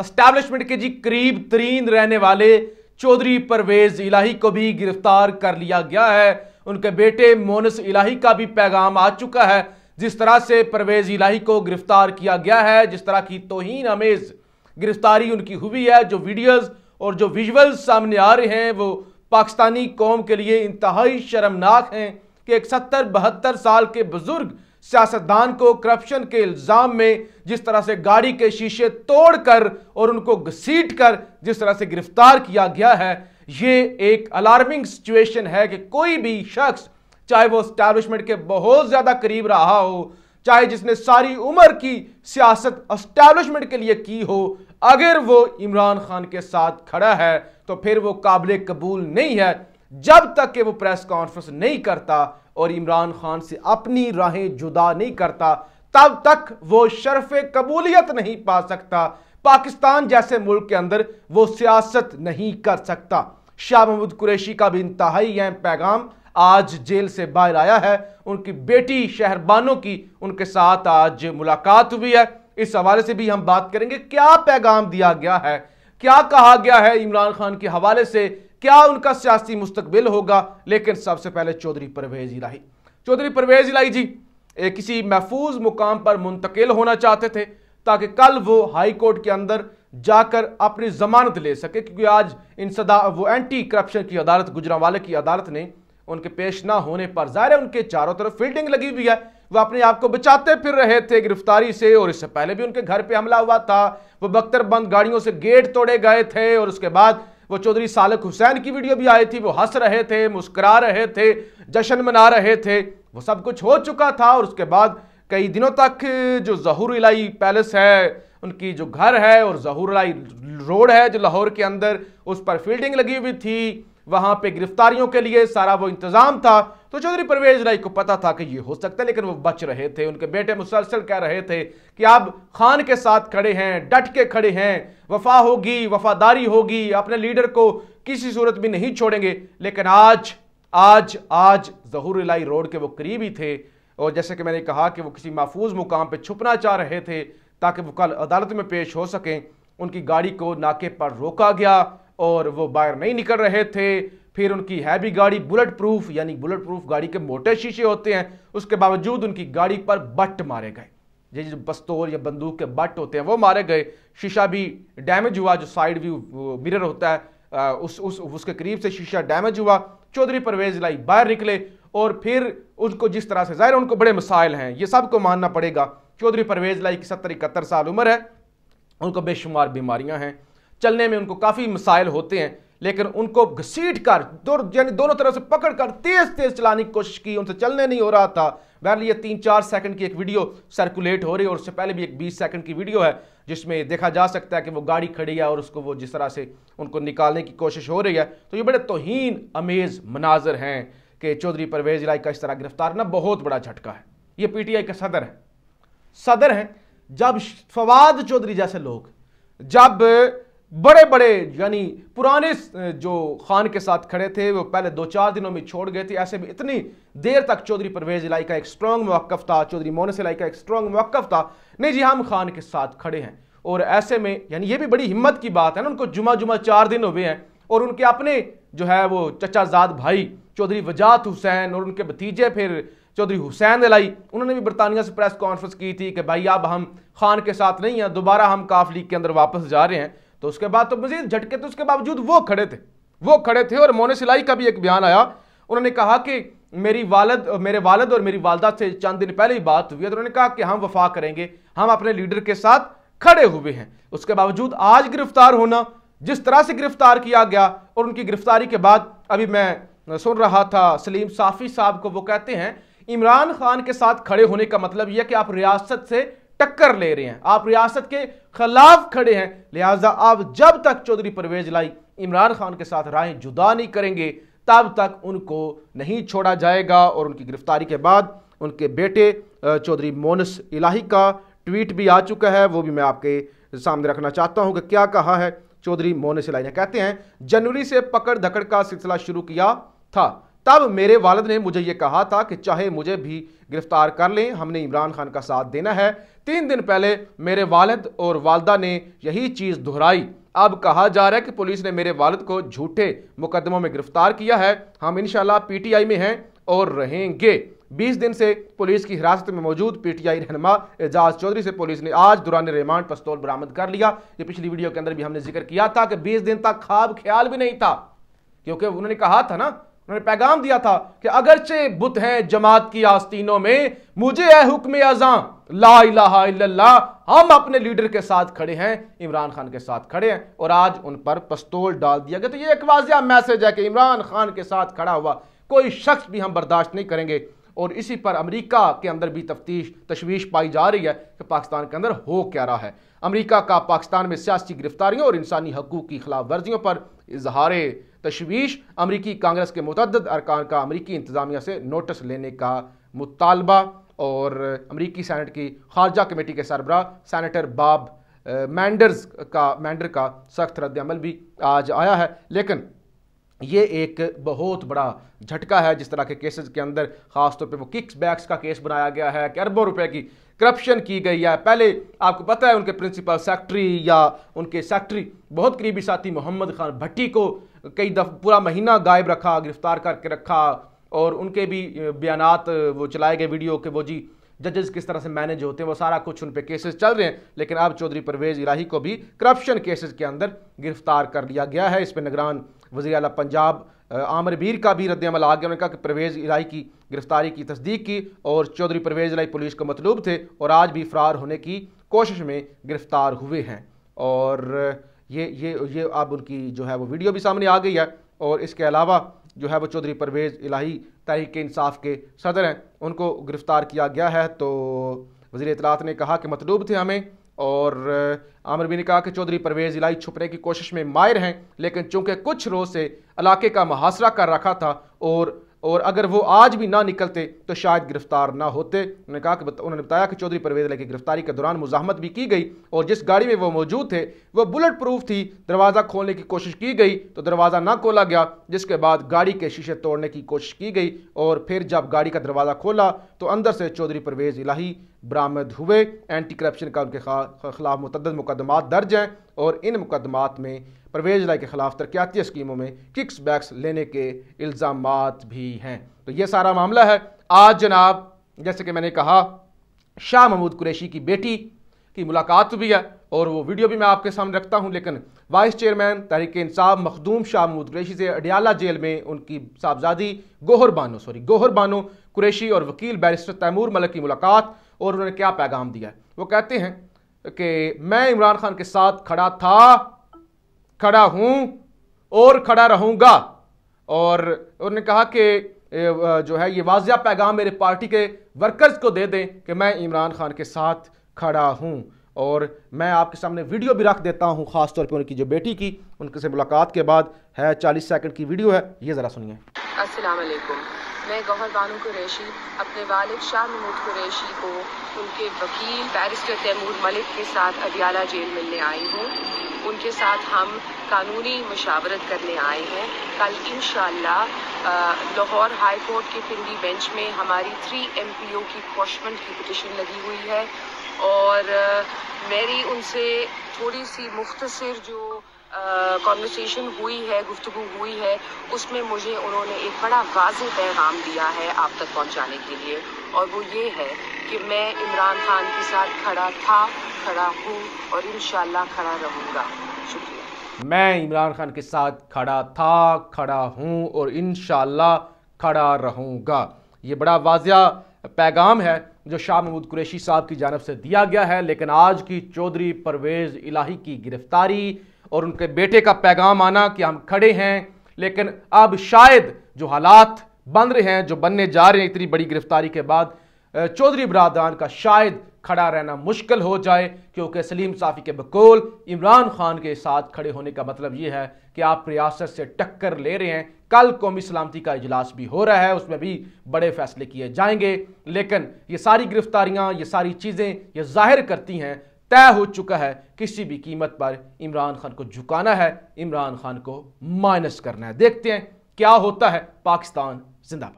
establishment के जी करीब तरीन रहने वाले चौधरी परवेज इलाही को भी गिरफ्तार कर लिया गया है उनके बेटे मोनस इलाही का भी पैगाम आ चुका है जिस तरह से परवेज इलाही को गिरफ्तार किया गया है जिस तरह की तोहन अमेज गिरफ्तारी उनकी हुई है जो वीडियोज और जो विजुअल्स सामने आ रहे हैं वो पाकिस्तानी कौम के लिए इंतहाई शर्मनाक हैं कि एक सत्तर बहत्तर साल के बुज़ुर्ग सियासतदान को करप्शन के इल्ज़ाम में जिस तरह से गाड़ी के शीशे तोड़कर और उनको घसीट कर जिस तरह से गिरफ्तार किया गया है ये एक अलार्मिंग सिचुएशन है कि कोई भी शख्स चाहे वो स्टैब्लिशमेंट के बहुत ज़्यादा करीब रहा हो चाहे जिसने सारी उम्र की सियासत अस्टैब्लिशमेंट के लिए की हो अगर वो इमरान खान के साथ खड़ा है तो फिर वो काबिल कबूल नहीं है जब तक कि वो प्रेस कॉन्फ्रेंस नहीं करता और इमरान खान से अपनी राहें जुदा नहीं करता तब तक वो शर्फ कबूलियत नहीं पा सकता पाकिस्तान जैसे मुल्क के अंदर वो सियासत नहीं कर सकता शाह महमूद कुरैशी का भी इंतहाई अहम पैगाम आज जेल से बाहर आया है उनकी बेटी शहरबानों की उनके साथ आज मुलाकात हुई है इस हवाले से भी हम बात करेंगे क्या पैगाम दिया गया है क्या कहा गया है इमरान खान के हवाले से क्या उनका सियासी मुस्तबिल होगा लेकिन सबसे पहले चौधरी परवेज इलाही चौधरी परवेज इलाही जी किसी महफूज मुकाम पर मुंतकिल होना चाहते थे ताकि कल वो हाई कोर्ट के अंदर जाकर अपनी जमानत ले सके क्योंकि आज इन सदा वो एंटी करप्शन की अदालत गुजरावाले की अदालत ने उनके पेश ना होने पर ज़ाहिर है उनके चारों तरफ फील्डिंग लगी हुई है वह अपने आप को बचाते फिर रहे थे गिरफ्तारी से और इससे पहले भी उनके घर पे हमला हुआ था वो बख्तरबंद गाड़ियों से गेट तोड़े गए थे और उसके बाद वो चौधरी सालक हुसैन की वीडियो भी आई थी वो हंस रहे थे मुस्करा रहे थे जश्न मना रहे थे वो सब कुछ हो चुका था और उसके बाद कई दिनों तक जो जहूर इलाई पैलेस है उनकी जो घर है और जहूर इलाई रोड है जो लाहौर के अंदर उस पर फील्डिंग लगी हुई थी वहां पे गिरफ्तारियों के लिए सारा वो इंतजाम था तो चौधरी परवेज राय को पता था कि ये हो सकता है लेकिन वो बच रहे थे उनके बेटे मुसलसल कह रहे थे कि आप खान के साथ खड़े हैं डट के खड़े हैं वफा होगी वफादारी होगी अपने लीडर को किसी सूरत में नहीं छोड़ेंगे लेकिन आज आज आज जहूर इलाई रोड के वो करीबी थे और जैसे कि मैंने कहा कि वो किसी महफूज मुकाम पर छुपना चाह रहे थे ताकि वो कल अदालत में पेश हो सकें उनकी गाड़ी को नाके पर रोका गया और वो बाहर नहीं निकल रहे थे फिर उनकी हैवी गाड़ी बुलेट प्रूफ यानी बुलेट प्रूफ गाड़ी के मोटे शीशे होते हैं उसके बावजूद उनकी गाड़ी पर बट मारे गए ये जो बस्तौर या बंदूक के बट होते हैं वो मारे गए शीशा भी डैमेज हुआ जो साइड व्यू मिरर होता है उस उस उसके करीब से शीशा डैमेज हुआ चौधरी परवेज लाई बाहर निकले और फिर उनको जिस तरह से जाहिर उनको बड़े मसाइल हैं ये सबको मानना पड़ेगा चौधरी परवेज लाई की सत्तर इकहत्तर साल उम्र है उनको बेशुमार बीमारियां हैं चलने में उनको काफ़ी मसाइल होते हैं लेकिन उनको घसीट कर दो यानी दोनों तरफ से पकड़ कर तेज तेज चलाने की कोशिश की उनसे चलने नहीं हो रहा था बहर ये तीन चार सेकंड की एक वीडियो सर्कुलेट हो रही है और उससे पहले भी एक बीस सेकंड की वीडियो है जिसमें देखा जा सकता है कि वो गाड़ी खड़ी है और उसको वो जिस तरह से उनको निकालने की कोशिश हो रही है तो ये बड़े तोहन अमेज मनाजर हैं कि चौधरी परवेज राय का इस तरह गिरफ्तार ना बहुत बड़ा झटका है ये पी का सदर है सदर हैं जब फवाद चौधरी जैसे लोग जब बड़े बड़े यानी पुराने जो खान के साथ खड़े थे वो पहले दो चार दिनों में छोड़ गए थे ऐसे में इतनी देर तक चौधरी परवेज इलाई का एक स्ट्रांग मौक़ था चौधरी मोनस इलाई का एक स्ट्रॉन्ग मौक़ था नहीं जी हम खान के साथ खड़े हैं और ऐसे में यानी ये भी बड़ी हिम्मत की बात है ना उनको जुमा जुमा चार दिन हुए हैं और उनके अपने जो है वो चचाजाद भाई चौधरी वजात हुसैन और उनके भतीजे फिर चौधरी हुसैन अलाई उन्होंने भी बरतानिया से प्रेस कॉन्फ्रेंस की थी कि भाई अब हम खान के साथ नहीं हैं दोबारा हम काफ लीग के अंदर वापस जा रहे हैं तो उसके बाद तो मजीद झटके थे तो उसके बावजूद वो खड़े थे वो खड़े थे और मोने सिलाई का भी एक बयान आया उन्होंने कहा कि मेरी वालद मेरे वालद और मेरी वालदा से चंद दिन पहले ही बात हुई है तो उन्होंने कहा कि हम वफा करेंगे हम अपने लीडर के साथ खड़े हुए हैं उसके बावजूद आज गिरफ्तार होना जिस तरह से गिरफ्तार किया गया और उनकी गिरफ्तारी के बाद अभी मैं सुन रहा था सलीम साफ़ी साहब को वो कहते हैं इमरान खान के साथ खड़े होने का मतलब यह कि आप रियासत से टक्कर ले रहे हैं आप रियासत के खिलाफ खड़े हैं लिहाजा आप जब तक चौधरी परवेज लाई इमरान खान के साथ राय जुदा नहीं करेंगे तब तक उनको नहीं छोड़ा जाएगा और उनकी गिरफ्तारी के बाद उनके बेटे चौधरी मोनस इलाही का ट्वीट भी आ चुका है वो भी मैं आपके सामने रखना चाहता हूं कि क्या कहा है चौधरी मोनस इलाही ने कहते हैं जनवरी से पकड़ धकड़ का सिलसिला शुरू किया था तब मेरे वालद ने मुझे ये कहा था कि चाहे मुझे भी गिरफ्तार कर लें हमने इमरान खान का साथ देना है तीन दिन पहले मेरे वालद और वालदा ने यही चीज़ दोहराई अब कहा जा रहा है कि पुलिस ने मेरे वालद को झूठे मुकदमों में गिरफ्तार किया है हम इनशाला पीटीआई में हैं और रहेंगे 20 दिन से पुलिस की हिरासत में मौजूद पीटीआई रहनमा एजाज चौधरी से पुलिस ने आज दौरान रिमांड पस्तौल बरामद कर लिया ये पिछली वीडियो के अंदर भी हमने जिक्र किया था कि 20 दिन तक खाब ख्याल भी नहीं था क्योंकि उन्होंने कहा था ना उन्होंने पैगाम दिया था कि अगरचे बुत हैं जमात की आस्तीनों में मुझे है हुक्म अजा ला हम अपने लीडर के साथ खड़े हैं इमरान खान के साथ खड़े हैं और आज उन पर पस्तौल डाल दिया गया तो ये एक वाजिया मैसेज है कि इमरान खान के साथ खड़ा हुआ कोई शख्स भी हम बर्दाश्त नहीं करेंगे और इसी पर अमेरिका के अंदर भी तफ्तीश तशवीश पाई जा रही है कि पाकिस्तान के अंदर हो क्या रहा है अमेरिका का पाकिस्तान में सियासी गिरफ्तारियों और इंसानी हकूक़ की खिलाफ वर्जियों पर इजहार तशवीश अमरीकी कांग्रेस के मतद अरकान का अमरीकी इंतज़ामिया से नोटिस लेने का मुतालबा और अमरीकी सैनट की खारजा कमेटी के सरबरा सैनटर बाब मैंडर्स का मैंडर का सख्त रद्दमल भी आज आया है लेकिन ये एक बहुत बड़ा झटका है जिस तरह के केसेस के अंदर ख़ासतौर पे वो किक्स बैक्स का केस बनाया गया है कि अरबों रुपए की करप्शन की गई है पहले आपको पता है उनके प्रिंसिपल सेक्रेटरी या उनके सेक्रेटरी बहुत करीबी साथी मोहम्मद खान भट्टी को कई दफ पूरा महीना गायब रखा गिरफ्तार करके रखा और उनके भी बयान वो चलाए गए वीडियो के वो जी जजेस किस तरह से मैनेज होते हैं वो सारा कुछ उन पर केसेस चल रहे हैं लेकिन अब चौधरी परवेज इलाही को भी करप्शन केसेस के अंदर गिरफ्तार कर लिया गया है इस पर निगरान वजी अला पंजाब आमरबीर का भी रद्दमल आ गया उन्होंने कहा कि परवेज़ इलाही की गिरफ्तारी की तस्दीक की और चौधरी परवेज़ इलाही पुलिस को मतलूब थे और आज भी फ़रार होने की कोशिश में गिरफ़्तार हुए हैं और ये ये ये अब उनकी जो है वो वीडियो भी सामने आ गई है और इसके अलावा जो है वो चौधरी परवेज़ इलाही तहरीक इंसाफ के सदर हैं उनको गिरफ़्तार किया गया है तो वज़ी इतलात ने कहा कि मतलूब थे हमें और आमिर भी ने कहा कि चौधरी परवेज़ इलाही छुपने की कोशिश में मायर हैं लेकिन चूंकि कुछ रोज़ से इलाके का मुहासरा कर रखा था और और अगर वो आज भी ना निकलते तो शायद गिरफ्तार ना होते उन्होंने कहा कि उन्होंने बताया कि चौधरी परवेज अली की गिरफ्तारी के दौरान मुजामत भी की गई और जिस गाड़ी में वो मौजूद थे वो बुलेट प्रूफ थी दरवाज़ा खोलने की कोशिश की गई तो दरवाज़ा ना खोला गया जिसके बाद गाड़ी के शीशे तोड़ने की कोशिश की गई और फिर जब गाड़ी का दरवाज़ा खोला तो अंदर से चौधरी परवेज़ इलाही बरामद हुए एंटी करप्शन का उनके खिलाफ मुतद मुकदमा दर्ज हैं और इन मुकदमात में परवेज राय के खिलाफ तरक्याती स्कीमों में किक्स बैक्स लेने के इल्ज़ाम भी हैं तो ये सारा मामला है आज जनाब जैसे कि मैंने कहा शाह महमूद कुरैशी की बेटी की मुलाकात भी है और वो वीडियो भी मैं आपके सामने रखता हूँ लेकिन वाइस चेयरमैन तहरीक इंसाफ मखदूम शाह महमूद कुरैशी से अडियाला जेल में उनकी साहबजादी गोहर बानो सॉरी गोहर बानो कुरैशी और वकील बैरिस्टर तैमूर मलक की मुलाकात और उन्होंने क्या पैगाम दिया है वो कहते हैं कि मैं इमरान खान के साथ खड़ा था खड़ा हूं और खड़ा रहूंगा और उन्होंने कहा कि जो है ये वाजिया पैगाम मेरे पार्टी के वर्कर्स को दे दें कि मैं इमरान खान के साथ खड़ा हूं और मैं आपके सामने वीडियो भी रख देता हूं ख़ास तौर पे उनकी जो बेटी की उनके से मुलाकात के बाद है चालीस सेकंड की वीडियो है ये ज़रा सुनिए असल मैं गौहर बानू कुरैशी अपने वालिद शाह महमूद कुरैशी को उनके वकील बैरिस्टर तैमूर मलिक के साथ अदियाला जेल मिलने आई हूँ उनके साथ हम कानूनी मशावरत करने आए हैं कल इन लाहौर हाई कोर्ट के पिंडी बेंच में हमारी थ्री एम पी ओ की कोशमेंट की पिटिशन लगी हुई है और मेरी उनसे थोड़ी सी मुख्तसर जो कॉन्वर्सेशन हुई है गुफ्तु हुई है उसमें मुझे उन्होंने एक बड़ा वाज पैगाम दिया है आप तक पहुंचाने के लिए और वो ये है कि मैं इमरान खान के साथ खड़ा था खड़ा हूँ और इन खड़ा रहूँगा शुक्रिया मैं इमरान खान के साथ खड़ा था खड़ा हूँ और इन खड़ा रहूँगा ये बड़ा वाजिया पैगाम है जो शाह महमूद कुरैशी साहब की जानब से दिया गया है लेकिन आज की चौधरी परवेज़ इलाही की गिरफ्तारी और उनके बेटे का पैगाम आना कि हम खड़े हैं लेकिन अब शायद जो हालात बन रहे हैं जो बनने जा रहे हैं इतनी बड़ी गिरफ्तारी के बाद चौधरी बरादान का शायद खड़ा रहना मुश्किल हो जाए क्योंकि सलीम साफ़ी के बकोल इमरान खान के साथ खड़े होने का मतलब यह है कि आप रियासत से टक्कर ले रहे हैं कल कौमी सलामती का इजलास भी हो रहा है उसमें भी बड़े फैसले किए जाएंगे लेकिन ये सारी गिरफ्तारियां ये सारी चीज़ें ये जाहिर करती हैं तय हो चुका है किसी भी कीमत पर इमरान खान को झुकाना है इमरान खान को माइनस करना है देखते हैं क्या होता है पाकिस्तान जिंदाबाद